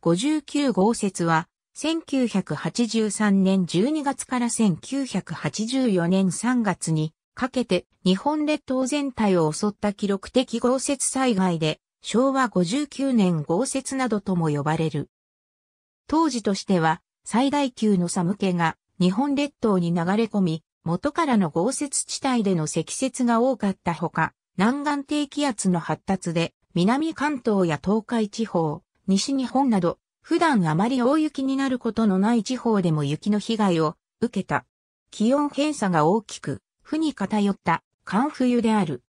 59号説は、1983年12月から1984年3月にかけて日本列島全体を襲った記録的豪雪災害で昭和59年豪雪などとも呼ばれる。当時としては最大級の寒気が日本列島に流れ込み、元からの豪雪地帯での積雪が多かったほか、南岸低気圧の発達で南関東や東海地方、西日本など、普段あまり大雪になることのない地方でも雪の被害を受けた。気温偏差が大きく、負に偏った寒冬である。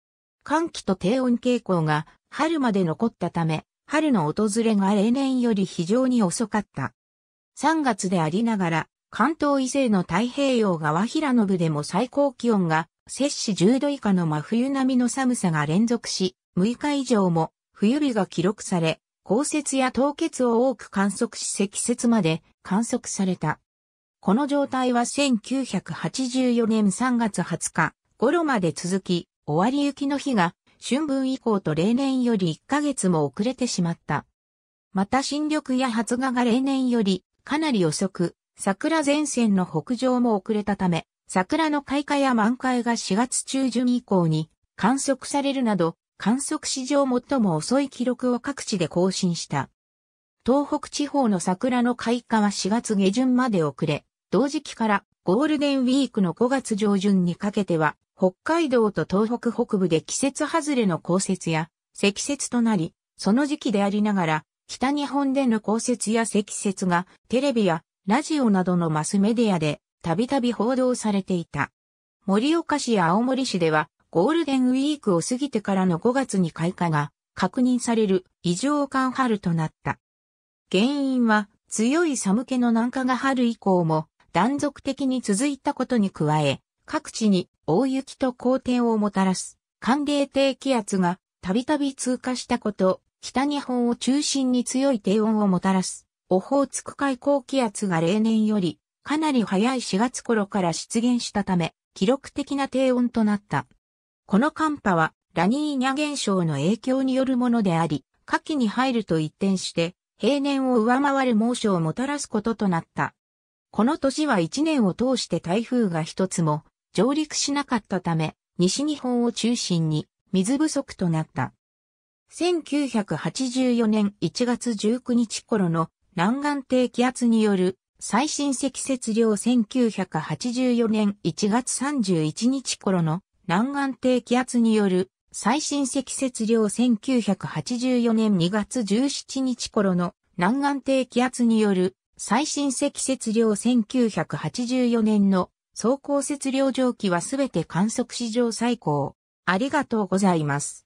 寒気と低温傾向が春まで残ったため、春の訪れが例年より非常に遅かった。3月でありながら、関東以西の太平洋側平野部でも最高気温が摂氏10度以下の真冬並みの寒さが連続し、6日以上も冬日が記録され、降雪や凍結を多く観測し積雪まで観測された。この状態は1984年3月20日頃まで続き、終わり雪の日が春分以降と例年より1ヶ月も遅れてしまった。また新緑や発芽が例年よりかなり遅く、桜前線の北上も遅れたため、桜の開花や満開が4月中旬以降に観測されるなど、観測史上最も遅い記録を各地で更新した。東北地方の桜の開花は4月下旬まで遅れ、同時期からゴールデンウィークの5月上旬にかけては、北海道と東北北部で季節外れの降雪や積雪となり、その時期でありながら、北日本での降雪や積雪がテレビやラジオなどのマスメディアでたびたび報道されていた。盛岡市や青森市ではゴールデンウィークを過ぎてからの5月に開花が確認される異常感春となった。原因は強い寒気の南下が春以降も断続的に続いたことに加え、各地に大雪と降天をもたらす寒冷低気圧がたびたび通過したこと、北日本を中心に強い低温をもたらすオホーツク海高気圧が例年よりかなり早い4月頃から出現したため、記録的な低温となった。この寒波はラニーニャ現象の影響によるものであり、夏季に入ると一転して平年を上回る猛暑をもたらすこととなった。この年は一年を通して台風が一つも上陸しなかったため、西日本を中心に水不足となった。1984年1月19日頃の南岸低気圧による最新積雪量1984年1月31日頃の南岸低気圧による最新積雪量1984年2月17日頃の南岸低気圧による最新積雪量1984年の走行雪量上記はすべて観測史上最高。ありがとうございます。